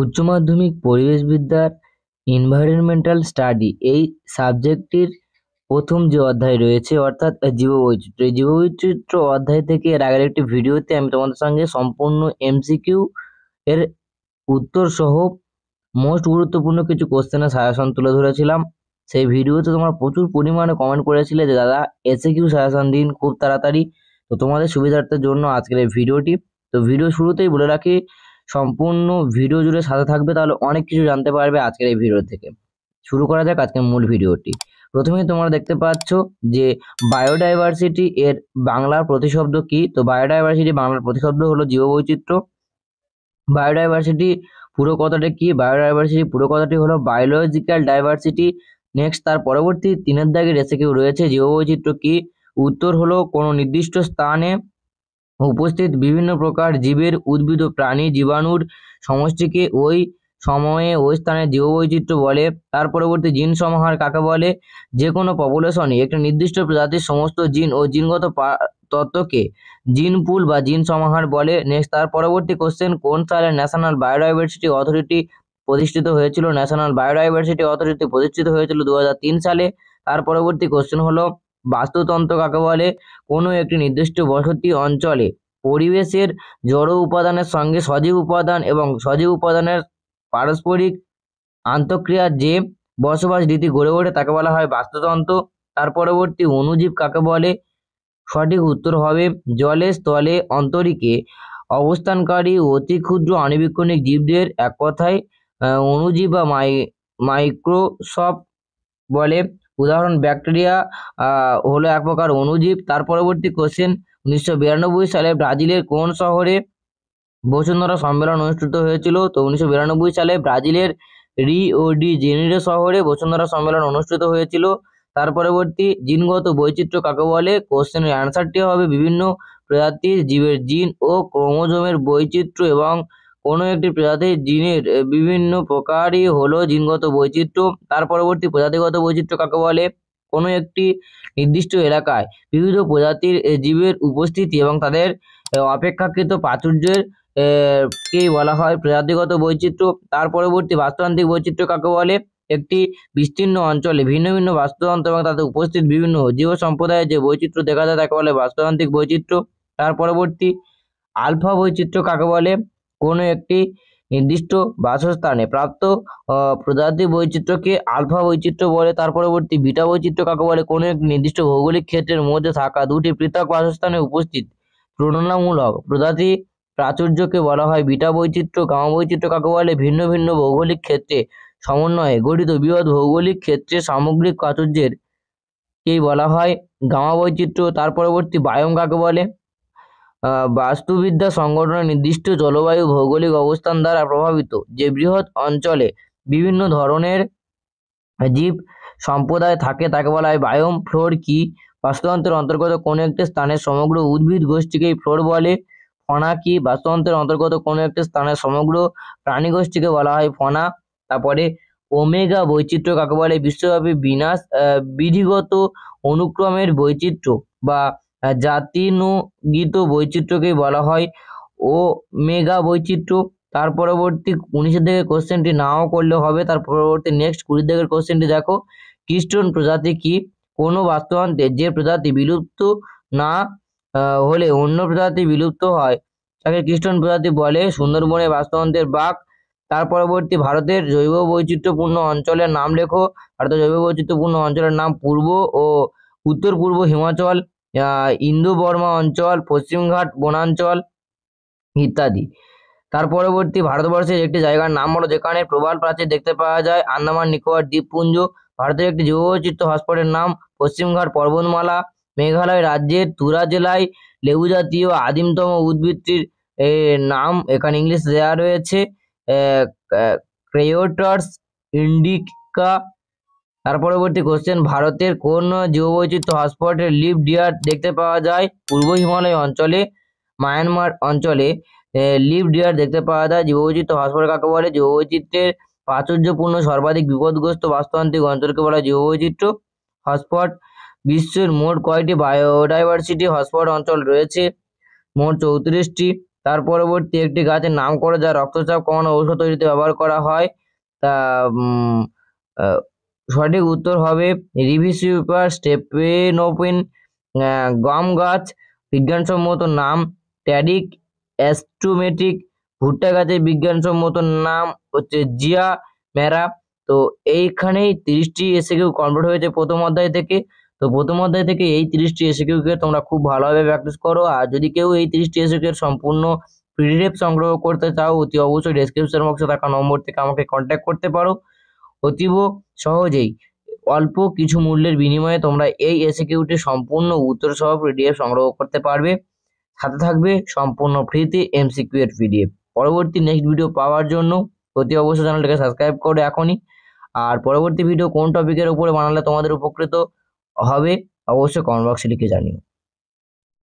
উচ্চ মাধ্যমিক পরিবেশবিদ্যার environmental study এই সাবজেক্টটির প্রথম যে অধ্যায় রয়েছে অর্থাৎ জীববৈচিত্র্য এই জীববৈচিত্র্য অধ্যায় থেকে এর আগের একটি ভিডিওতে আমি তোমাদের সঙ্গে সম্পূর্ণ এমসিকিউ এর উত্তর সহ মোস্ট গুরুত্বপূর্ণ কিছু কোশ্চেনের সাজেশন তুলে ধরেছিলাম সেই ভিডিওতে তোমরা প্রচুর পরিমাণে কমেন্ট করেছিলে যে দাদা এসে কিউ সাজেশন দিন খুব তাড়াতাড়ি তো তোমাদের সুবিধার্থের জন্য আজকের এই ভিডিওটি তো ভিডিও শুরুতেই বলে রাখি সম্পূর্ণ ভিডিও জুড়ে সাথে থাকবে তাহলে অনেক কিছু জানতে পারবে আজকের এই ভিডিও থেকে শুরু করা যাক আজকের মূল ভিডিওটি প্রথমে তোমরা দেখতে পাচ্ছ যে বায়োডাইভার্সিটি এর বাংলার প্রতিশব্দ কি তো বায়োডাইভার্সিটি বাংলার প্রতিশব্দ হলো জীব বৈচিত্র্য বায়োডাইভার্সিটি পুরো কথাটা কি বায়োডাইভার্সিটি পুরো কথাটি হলো বায়োলজিক্যাল ডাইভার্সিটি নেক্সট তার পরবর্তী তিনের দাগের রেসে কেউ রয়েছে বৈচিত্র্য কি উত্তর হলো কোনো নির্দিষ্ট স্থানে উপস্থিত বিভিন্ন প্রকার জীবের, উদ্ভিদ ও প্রাণী জীবাণুর সমষ্টিকে ওই সময়ে ওই জীব বৈচিত্র্য বলে। তার পরবর্তী জিন সমাহার কাকে বলে? যে কোনো পপুলেশনে একটি নির্দিষ্ট প্রজাতির সমস্ত জিন ও জিনগত তত্ত্বকে জিন পুল বা জিন সমাহার বলে। নেক্সট তার পরবর্তী কোশ্চেন কোন সালে ন্যাশনাল বায়োডাইভার্সিটি অথরিটি প্রতিষ্ঠিত হয়েছিল ন্যাশনাল বায়োডাইভার্সিটি অথরিটি প্রতিষ্ঠিত হয়েছিল দু সালে তার পরবর্তী কোশ্চেন হলো বাস্তুতন্ত্র কাকে বলে কোনো একটি নির্দিষ্ট বসতি অঞ্চলে পরিবেশের জড় উপাদানের সঙ্গে সজীব উপাদান এবং সজীব উপাদানের পারস্পরিক আন্তঃক্রিয়ার যে বসবাস রীতি গড়ে ওঠে তাকে বলা হয় বাস্তুতন্ত্র তার পরবর্তী অনুজীব কাকে বলে সঠিক উত্তর হবে জলে স্থলে অন্তরিকে অবস্থানকারী অতি ক্ষুদ্র আণুবীক্ষণিক জীবদের এক কথায় অনুজীব বা মাই মাইক্রোসফট বলে উদাহরণ ব্যাকটেরিয়া হলো এক প্রকার অণুজীব তার পরবর্তী কোশ্চেন উনিশশো সালে ব্রাজিলের কোন শহরে বসুন্ধরা সম্মেলন অনুষ্ঠিত হয়েছিল তো উনিশশো সালে ব্রাজিলের রিও ডি জেনিরো শহরে বসুন্ধরা সম্মেলন অনুষ্ঠিত হয়েছিল তার পরবর্তী জিনগত বৈচিত্র্য কাকে বলে কোশ্চেনের অ্যান্সারটি হবে বিভিন্ন প্রজাতির জীবের জিন ও ক্রোমোজোমের বৈচিত্র্য এবং কোনো একটি প্রজাতির জিনের বিভিন্ন প্রকারই হলো জিনগত বৈচিত্র্য তার পরবর্তী প্রজাতিগত বৈচিত্র্য কাকে বলে কোনো একটি নির্দিষ্ট এলাকায় বিভিন্ন প্রজাতির জীবের উপস্থিতি এবং তাদের অপেক্ষাকৃত প্রাচুর্যের কেই বলা হয় প্রজাতিগত বৈচিত্র্য তার পরবর্তী বাস্তুতান্ত্রিক বৈচিত্র্য কাকে বলে একটি বিস্তীর্ণ অঞ্চলে ভিন্ন ভিন্ন বাস্তুতন্ত্র এবং তাদের উপস্থিত বিভিন্ন জীব সম্প্রদায়ের যে বৈচিত্র্য দেখা যায় তাকে বলে বাস্তুতান্ত্রিক বৈচিত্র্য তার পরবর্তী আলফা বৈচিত্র্য কাকে বলে কোনো একটি নির্দিষ্ট বাসস্থানে প্রাপ্ত প্রজাতি বৈচিত্র্যকে আলফা বৈচিত্র্য বলে তার পরবর্তী বিটা বৈচিত্র্য কাকে বলে কোনো এক নির্দিষ্ট ভৌগোলিক ক্ষেত্রের মধ্যে থাকা দুটি পৃথক বাসস্থানে উপস্থিত প্রণনামূলক প্রজাতি প্রাচুর্যকে বলা হয় বিটা বৈচিত্র্য গাঁও বৈচিত্র্য কাকে বলে ভিন্ন ভিন্ন ভৌগোলিক ক্ষেত্রে সমন্বয়ে গঠিত বৃহৎ ভৌগোলিক ক্ষেত্রে সামগ্রিক প্রাচুর্যের কে বলা হয় গাঁও বৈচিত্র্য তার পরবর্তী বায়ম কাকে বলে বাস্তুবিদ্যা সংগঠনের নির্দিষ্ট জলবায়ু ভৌগোলিক অবস্থান দ্বারা প্রভাবিত যে বৃহৎ অঞ্চলে বিভিন্ন ধরনের জীব সম্প্রদায় থাকে তাকে বলা হয় বায়োম ফ্লোর কি বাস্তুতন্ত্রের অন্তর্গত কোনো একটি স্থানের সমগ্র উদ্ভিদ গোষ্ঠীকেই ফ্লোর বলে ফনা কি বাস্তুতন্ত্রের অন্তর্গত কোনো একটি স্থানের সমগ্র প্রাণী গোষ্ঠীকে বলা হয় ফনা তারপরে ওমেগা বৈচিত্র্য কাকে বলে বিশ্বব্যাপী বিনাশ বিধিগত অনুক্রমের বৈচিত্র্য বা গীত বৈচিত্র্যকেই বলা হয় ও মেগা বৈচিত্র্য তার পরবর্তী উনিশের দিকে কোশ্চেনটি নাও করলে হবে তার পরবর্তী নেক্সট কুড়ির দিকের কোশ্চেনটি দেখো কৃষ্টন প্রজাতি কি কোনো বাস্তবান্তে যে প্রজাতি বিলুপ্ত না হলে অন্য প্রজাতি বিলুপ্ত হয় তাকে কৃষ্টন প্রজাতি বলে সুন্দরবনে বাস্তবন্তের বাঘ তার পরবর্তী ভারতের জৈব বৈচিত্র্যপূর্ণ অঞ্চলের নাম লেখো ভারতের জৈব বৈচিত্র্যপূর্ণ অঞ্চলের নাম পূর্ব ও উত্তর পূর্ব হিমাচল ইন্দু বর্মা অঞ্চল পশ্চিমঘাট বনাঞ্চল ইত্যাদি তার পরবর্তী ভারতবর্ষের একটি জায়গার নাম হলো যেখানে প্রবাল প্রাচীর দেখতে পাওয়া যায় আন্দামান নিকোবর দ্বীপপুঞ্জ ভারতের একটি যুবচিত্র হটস্পটের নাম পশ্চিমঘাট পর্বতমালা মেঘালয় রাজ্যের তুরা জেলায় লেবু জাতীয় আদিমতম উদ্ভিদটির নাম এখানে ইংলিশ দেওয়া রয়েছে ক্রেওটার্স ইন্ডিকা তার পরবর্তী কোশ্চেন ভারতের কোন জীববৈচিত্র হটস্পটে লিভ ডিয়ার দেখতে পাওয়া যায় পূর্ব হিমালয় অঞ্চলে মায়ানমার অঞ্চলে লিভ ডিয়ার দেখতে পাওয়া যায় জীববৈচিত্র হটস্পট কাকে বলে জীববৈচিত্রের প্রাচুর্যপূর্ণ সর্বাধিক বিপদগ্রস্ত বাস্তান্তিক অঞ্চলকে বলা জীববৈচিত্র হটস্পট বিশ্বের মোট কয়টি বায়োডাইভার্সিটি হটস্পট অঞ্চল রয়েছে মোট চৌত্রিশটি তার পরবর্তী একটি গাছের নাম করে যা রক্তচাপ কমানো ঔষধ তৈরিতে ব্যবহার করা হয় তা সঠিক উত্তর হবে রিভিসিউপার স্টেপেনোপিন গম গাছ বিজ্ঞানসম্মত নাম ট্যাডিক অ্যাস্টোমেটিক ভুট্টা গাছের বিজ্ঞানসম্মত নাম হচ্ছে জিয়া ম্যারা তো এইখানেই তিরিশটি এসে কিউ কনভার্ট হয়েছে প্রথম অধ্যায় থেকে তো প্রথম অধ্যায় থেকে এই তিরিশটি এসে কিউকে তোমরা খুব ভালোভাবে প্র্যাকটিস করো আর যদি কেউ এই তিরিশটি এসে কেউ সম্পূর্ণ পিডিএফ সংগ্রহ করতে চাও অতি অবশ্যই ডেসক্রিপশন বক্সে থাকা নম্বর থেকে আমাকে কন্ট্যাক্ট করতে পারো অতীব সহজেই অল্প কিছু মূল্যের বিনিময়ে তোমরা এই এসিকিউটির সম্পূর্ণ উত্তর সহ পিডিএফ সংগ্রহ করতে পারবে সাথে থাকবে সম্পূর্ণ ফ্রিতে এমসিকিউ এর পিডিএফ পরবর্তী নেক্সট ভিডিও পাওয়ার জন্য অতি অবশ্যই চ্যানেলটাকে সাবস্ক্রাইব করে এখনই আর পরবর্তী ভিডিও কোন টপিকের উপরে বানালে তোমাদের উপকৃত হবে অবশ্যই কমেন্ট বক্সে লিখে জানিও